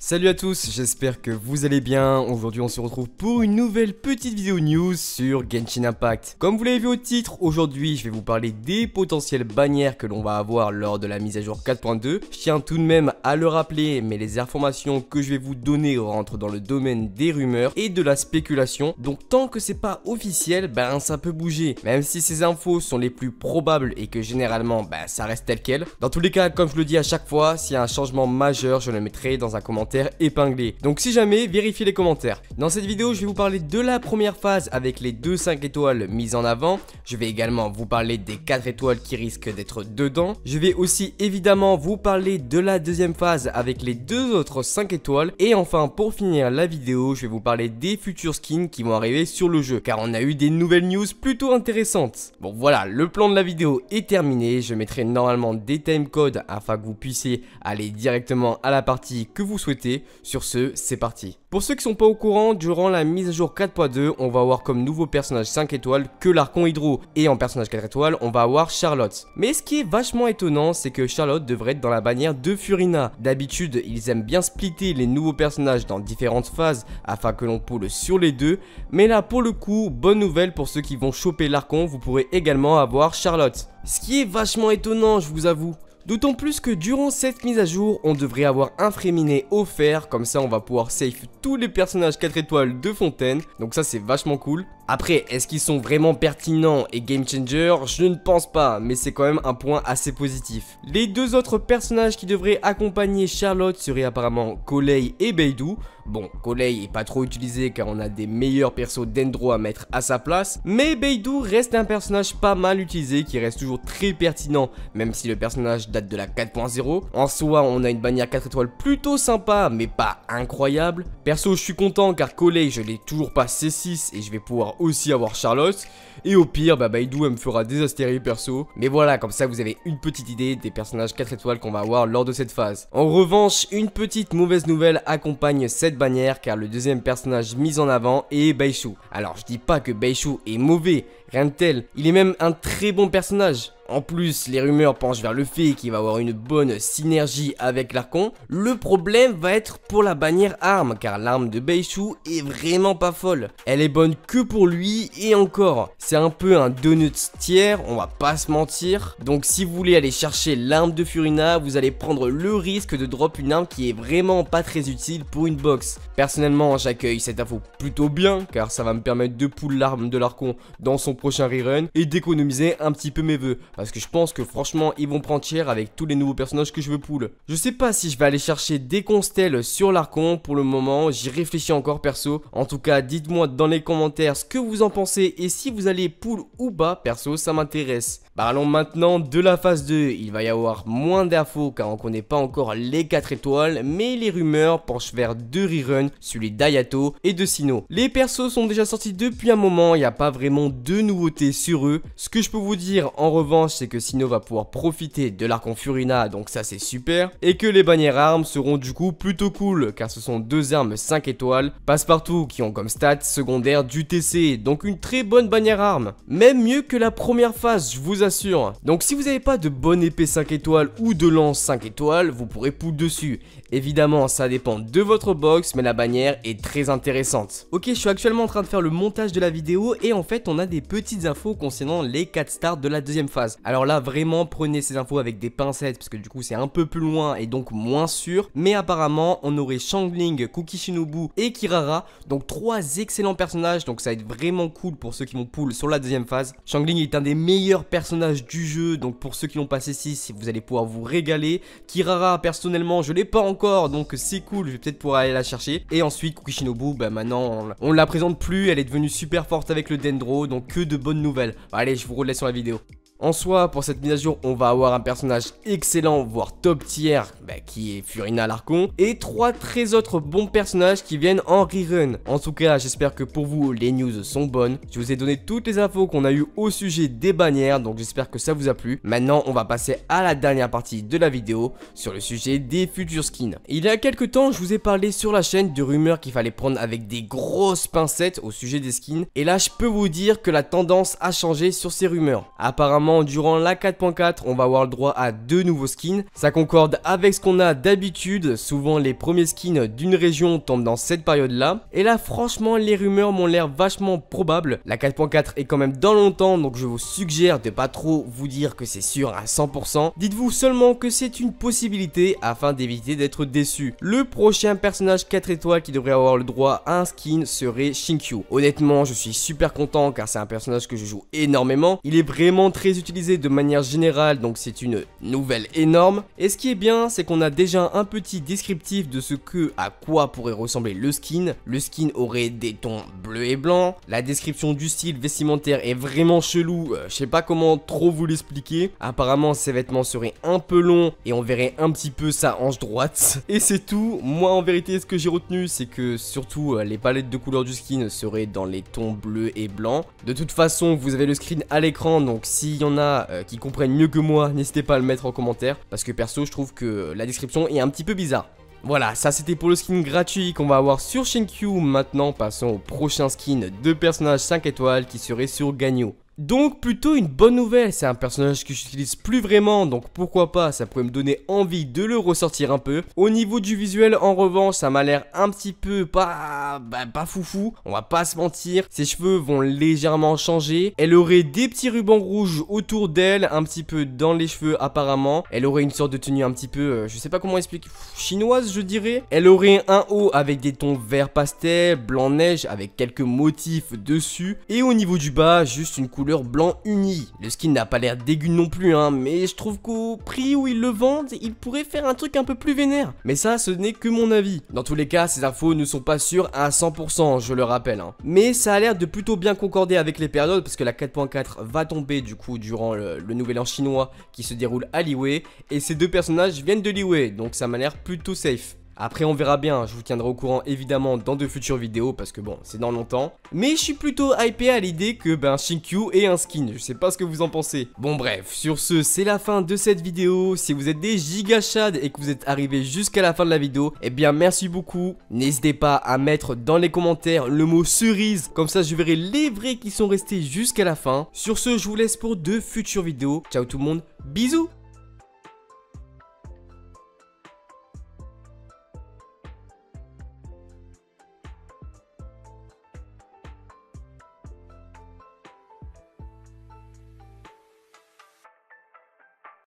Salut à tous, j'espère que vous allez bien. Aujourd'hui, on se retrouve pour une nouvelle petite vidéo news sur Genshin Impact. Comme vous l'avez vu au titre, aujourd'hui, je vais vous parler des potentielles bannières que l'on va avoir lors de la mise à jour 4.2. Je tiens tout de même à le rappeler, mais les informations que je vais vous donner rentrent dans le domaine des rumeurs et de la spéculation. Donc, tant que c'est pas officiel, ben ça peut bouger. Même si ces infos sont les plus probables et que généralement, ben ça reste tel quel. Dans tous les cas, comme je le dis à chaque fois, s'il y a un changement majeur, je le mettrai dans un commentaire épinglé Donc si jamais, vérifiez les commentaires. Dans cette vidéo, je vais vous parler de la première phase avec les deux 5 étoiles mises en avant. Je vais également vous parler des 4 étoiles qui risquent d'être dedans. Je vais aussi évidemment vous parler de la deuxième phase avec les deux autres 5 étoiles. Et enfin, pour finir la vidéo, je vais vous parler des futurs skins qui vont arriver sur le jeu. Car on a eu des nouvelles news plutôt intéressantes. Bon voilà, le plan de la vidéo est terminé. Je mettrai normalement des timecodes afin que vous puissiez aller directement à la partie que vous souhaitez sur ce, c'est parti. Pour ceux qui sont pas au courant, durant la mise à jour 4.2, on va avoir comme nouveau personnage 5 étoiles que l'arcon hydro. Et en personnage 4 étoiles, on va avoir Charlotte. Mais ce qui est vachement étonnant, c'est que Charlotte devrait être dans la bannière de Furina. D'habitude, ils aiment bien splitter les nouveaux personnages dans différentes phases afin que l'on poule sur les deux. Mais là, pour le coup, bonne nouvelle pour ceux qui vont choper l'arcon, vous pourrez également avoir Charlotte. Ce qui est vachement étonnant, je vous avoue. D'autant plus que durant cette mise à jour, on devrait avoir un fréminé offert, comme ça on va pouvoir safe tous les personnages 4 étoiles de Fontaine, donc ça c'est vachement cool. Après, est-ce qu'ils sont vraiment pertinents et game changer Je ne pense pas, mais c'est quand même un point assez positif. Les deux autres personnages qui devraient accompagner Charlotte seraient apparemment Kolei et Beidou, Bon, Colei est pas trop utilisé car on a des meilleurs persos d'Endro à mettre à sa place, mais Beidou reste un personnage pas mal utilisé qui reste toujours très pertinent, même si le personnage date de la 4.0. En soi, on a une bannière 4 étoiles plutôt sympa, mais pas incroyable. Perso, je suis content car Colei, je l'ai toujours pas C6 et je vais pouvoir aussi avoir Charlotte. Et au pire, bah elle me fera des perso. Mais voilà, comme ça, vous avez une petite idée des personnages 4 étoiles qu'on va avoir lors de cette phase. En revanche, une petite mauvaise nouvelle accompagne cette bannière car le deuxième personnage mis en avant est Baishu. Alors je dis pas que Baishu est mauvais, rien de tel, il est même un très bon personnage. En plus, les rumeurs penchent vers le fait qu'il va avoir une bonne synergie avec l'arcon. Le problème va être pour la bannière arme, car l'arme de Beishu est vraiment pas folle. Elle est bonne que pour lui et encore. C'est un peu un donut tiers, on va pas se mentir. Donc si vous voulez aller chercher l'arme de Furina, vous allez prendre le risque de drop une arme qui est vraiment pas très utile pour une box. Personnellement, j'accueille cette info plutôt bien, car ça va me permettre de pull l'arme de l'arcon dans son prochain rerun et d'économiser un petit peu mes voeux. Parce que je pense que franchement, ils vont prendre cher avec tous les nouveaux personnages que je veux poule. Je sais pas si je vais aller chercher des constels sur l'arcon pour le moment. J'y réfléchis encore perso. En tout cas, dites-moi dans les commentaires ce que vous en pensez et si vous allez poule ou pas perso, ça m'intéresse. Parlons maintenant de la phase 2. Il va y avoir moins d'infos car on connaît pas encore les 4 étoiles, mais les rumeurs penchent vers deux reruns, celui d'Ayato et de Sino. Les persos sont déjà sortis depuis un moment, il n'y a pas vraiment de nouveautés sur eux. Ce que je peux vous dire en revanche, c'est que Sino va pouvoir profiter de l'arc en Furina, donc ça c'est super. Et que les bannières armes seront du coup plutôt cool, car ce sont deux armes 5 étoiles, passe-partout, qui ont comme stat secondaire du TC, donc une très bonne bannière arme. Même mieux que la première phase, je vous assure. Donc si vous n'avez pas de bonne épée 5 étoiles ou de lance 5 étoiles, vous pourrez poudre dessus. Évidemment, ça dépend de votre box, mais la bannière est très intéressante. Ok, je suis actuellement en train de faire le montage de la vidéo et en fait, on a des petites infos concernant les 4 stars de la deuxième phase. Alors là, vraiment, prenez ces infos avec des pincettes, parce que du coup, c'est un peu plus loin et donc moins sûr. Mais apparemment, on aurait Shangling, Kukishinobu et Kirara, donc trois excellents personnages, donc ça va être vraiment cool pour ceux qui vont pull sur la deuxième phase. Shangling est un des meilleurs personnages du jeu, donc pour ceux qui l'ont passé 6, vous allez pouvoir vous régaler. Kirara, personnellement, je l'ai pas encore, donc c'est cool, je vais peut-être pouvoir aller la chercher. Et ensuite, Kukishinobu, bah maintenant, on, ne la présente plus, elle est devenue super forte avec le Dendro, donc que de bonnes nouvelles. Allez, je vous relais sur la vidéo. En soi, pour cette mise à jour, on va avoir un personnage excellent, voire top tier, bah, qui est Furina Larcon, et trois très autres bons personnages qui viennent en rerun. En tout cas, j'espère que pour vous, les news sont bonnes. Je vous ai donné toutes les infos qu'on a eues au sujet des bannières, donc j'espère que ça vous a plu. Maintenant, on va passer à la dernière partie de la vidéo, sur le sujet des futurs skins. Il y a quelques temps, je vous ai parlé sur la chaîne de rumeurs qu'il fallait prendre avec des grosses pincettes au sujet des skins, et là, je peux vous dire que la tendance a changé sur ces rumeurs. Apparemment, durant la 4.4, on va avoir le droit à deux nouveaux skins. Ça concorde avec ce qu'on a d'habitude, souvent les premiers skins d'une région tombent dans cette période là. Et là franchement les rumeurs m'ont l'air vachement probable La 4.4 est quand même dans longtemps donc je vous suggère de pas trop vous dire que c'est sûr à 100%. Dites-vous seulement que c'est une possibilité afin d'éviter d'être déçu. Le prochain personnage 4 étoiles qui devrait avoir le droit à un skin serait Shinkyu. Honnêtement je suis super content car c'est un personnage que je joue énormément. Il est vraiment très Utilisé de manière générale, donc c'est une nouvelle énorme. Et ce qui est bien, c'est qu'on a déjà un petit descriptif de ce que à quoi pourrait ressembler le skin. Le skin aurait des tons Bleu et blanc, La description du style vestimentaire est vraiment chelou. Euh, je sais pas comment trop vous l'expliquer. Apparemment, ces vêtements seraient un peu longs et on verrait un petit peu sa hanche droite. Et c'est tout. Moi, en vérité, ce que j'ai retenu, c'est que surtout euh, les palettes de couleurs du skin seraient dans les tons Bleu et blanc, De toute façon, vous avez le screen à l'écran, donc s'il y en a euh, qui comprennent mieux que moi, n'hésitez pas à le mettre en commentaire. Parce que perso, je trouve que la description est un petit peu bizarre. Voilà, ça c'était pour le skin gratuit qu'on va avoir sur Shenkyu. Maintenant, passons au prochain skin de personnage 5 étoiles qui serait sur ganyu donc plutôt une bonne nouvelle, c'est un personnage que j'utilise plus vraiment, donc pourquoi pas, ça pourrait me donner envie de le ressortir un peu. Au niveau du visuel en revanche, ça m'a l'air un petit peu pas, bah, pas foufou, on va pas se mentir. Ses cheveux vont légèrement changer, elle aurait des petits rubans rouges autour d'elle, un petit peu dans les cheveux apparemment. Elle aurait une sorte de tenue un petit peu, euh, je sais pas comment expliquer, chinoise je dirais. Elle aurait un haut avec des tons vert pastel, blanc neige avec quelques motifs dessus. Et au niveau du bas, juste une couleur blanc uni. Le skin n'a pas l'air dégueu non plus hein, mais je trouve qu'au prix où ils le vendent, ils pourraient faire un truc un peu plus vénère. Mais ça, ce n'est que mon avis. Dans tous les cas, ces infos ne sont pas sûres à 100%, je le rappelle. Hein. Mais ça a l'air de plutôt bien concorder avec les périodes, parce que la 4.4 va tomber du coup durant le, le nouvel an chinois qui se déroule à Liwei, et ces deux personnages viennent de Liwei, donc ça m'a l'air plutôt safe. Après on verra bien, je vous tiendrai au courant évidemment dans de futures vidéos parce que bon c'est dans longtemps. Mais je suis plutôt hypé à l'idée que ben Shinkyu ait un skin, je sais pas ce que vous en pensez. Bon bref, sur ce c'est la fin de cette vidéo, si vous êtes des gigachades et que vous êtes arrivés jusqu'à la fin de la vidéo, eh bien merci beaucoup. N'hésitez pas à mettre dans les commentaires le mot cerise, comme ça je verrai les vrais qui sont restés jusqu'à la fin. Sur ce je vous laisse pour de futures vidéos, ciao tout le monde, bisous